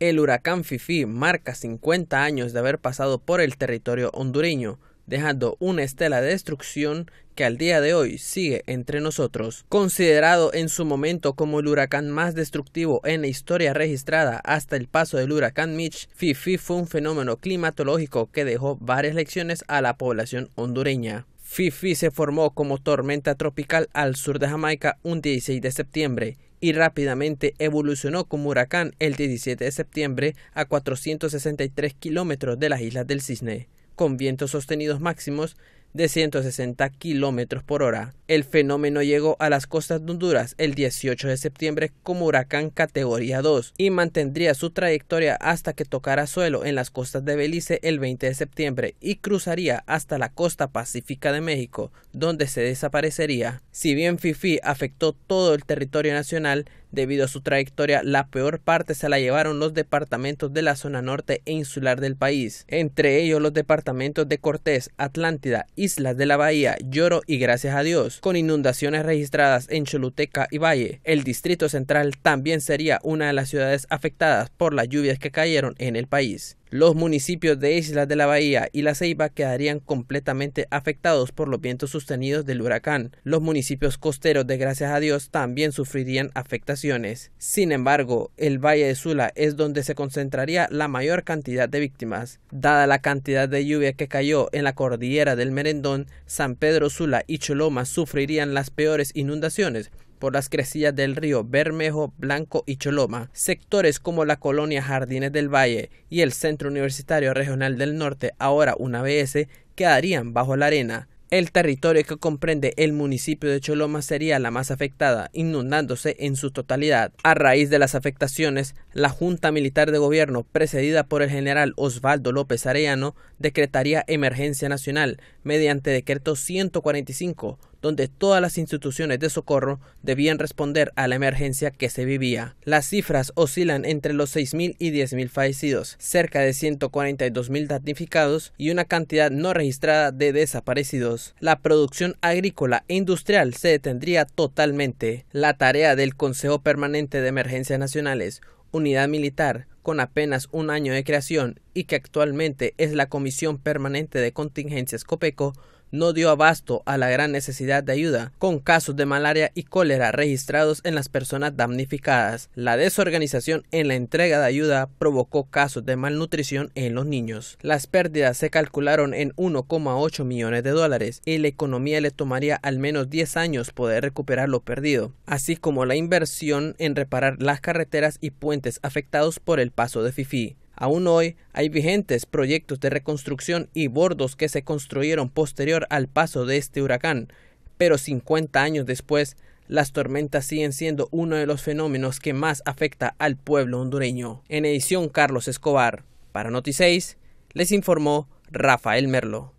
El huracán Fifi marca 50 años de haber pasado por el territorio hondureño, dejando una estela de destrucción que al día de hoy sigue entre nosotros. Considerado en su momento como el huracán más destructivo en la historia registrada hasta el paso del huracán Mitch, Fifi fue un fenómeno climatológico que dejó varias lecciones a la población hondureña. Fifi se formó como tormenta tropical al sur de Jamaica un 16 de septiembre y rápidamente evolucionó como huracán el 17 de septiembre a 463 kilómetros de las Islas del Cisne, con vientos sostenidos máximos de 160 kilómetros por hora. El fenómeno llegó a las costas de Honduras el 18 de septiembre como huracán categoría 2 y mantendría su trayectoria hasta que tocara suelo en las costas de Belice el 20 de septiembre y cruzaría hasta la costa pacífica de México, donde se desaparecería. Si bien Fifi afectó todo el territorio nacional, Debido a su trayectoria, la peor parte se la llevaron los departamentos de la zona norte e insular del país, entre ellos los departamentos de Cortés, Atlántida, Islas de la Bahía, Lloro y Gracias a Dios con inundaciones registradas en Choluteca y Valle. El Distrito Central también sería una de las ciudades afectadas por las lluvias que cayeron en el país. Los municipios de Islas de la Bahía y La Ceiba quedarían completamente afectados por los vientos sostenidos del huracán. Los municipios costeros de Gracias a Dios también sufrirían afectaciones. Sin embargo, el Valle de Sula es donde se concentraría la mayor cantidad de víctimas. Dada la cantidad de lluvia que cayó en la cordillera del Merendón, San Pedro Sula y Choloma sufrirían las peores inundaciones por las crecillas del río Bermejo, Blanco y Choloma, sectores como la colonia Jardines del Valle y el Centro Universitario Regional del Norte, ahora una BS, quedarían bajo la arena. El territorio que comprende el municipio de Choloma sería la más afectada, inundándose en su totalidad. A raíz de las afectaciones, la Junta Militar de Gobierno, precedida por el general Osvaldo López Arellano, decretaría emergencia nacional mediante decreto 145, donde todas las instituciones de socorro debían responder a la emergencia que se vivía. Las cifras oscilan entre los 6.000 y 10.000 fallecidos, cerca de 142.000 damnificados y una cantidad no registrada de desaparecidos. La producción agrícola e industrial se detendría totalmente. La tarea del Consejo Permanente de Emergencias Nacionales, unidad militar, con apenas un año de creación y que actualmente es la Comisión Permanente de Contingencias COPECO, no dio abasto a la gran necesidad de ayuda, con casos de malaria y cólera registrados en las personas damnificadas. La desorganización en la entrega de ayuda provocó casos de malnutrición en los niños. Las pérdidas se calcularon en 1,8 millones de dólares y la economía le tomaría al menos 10 años poder recuperar lo perdido, así como la inversión en reparar las carreteras y puentes afectados por el paso de Fifi. Aún hoy hay vigentes proyectos de reconstrucción y bordos que se construyeron posterior al paso de este huracán, pero 50 años después, las tormentas siguen siendo uno de los fenómenos que más afecta al pueblo hondureño. En edición Carlos Escobar, para Noticias les informó Rafael Merlo.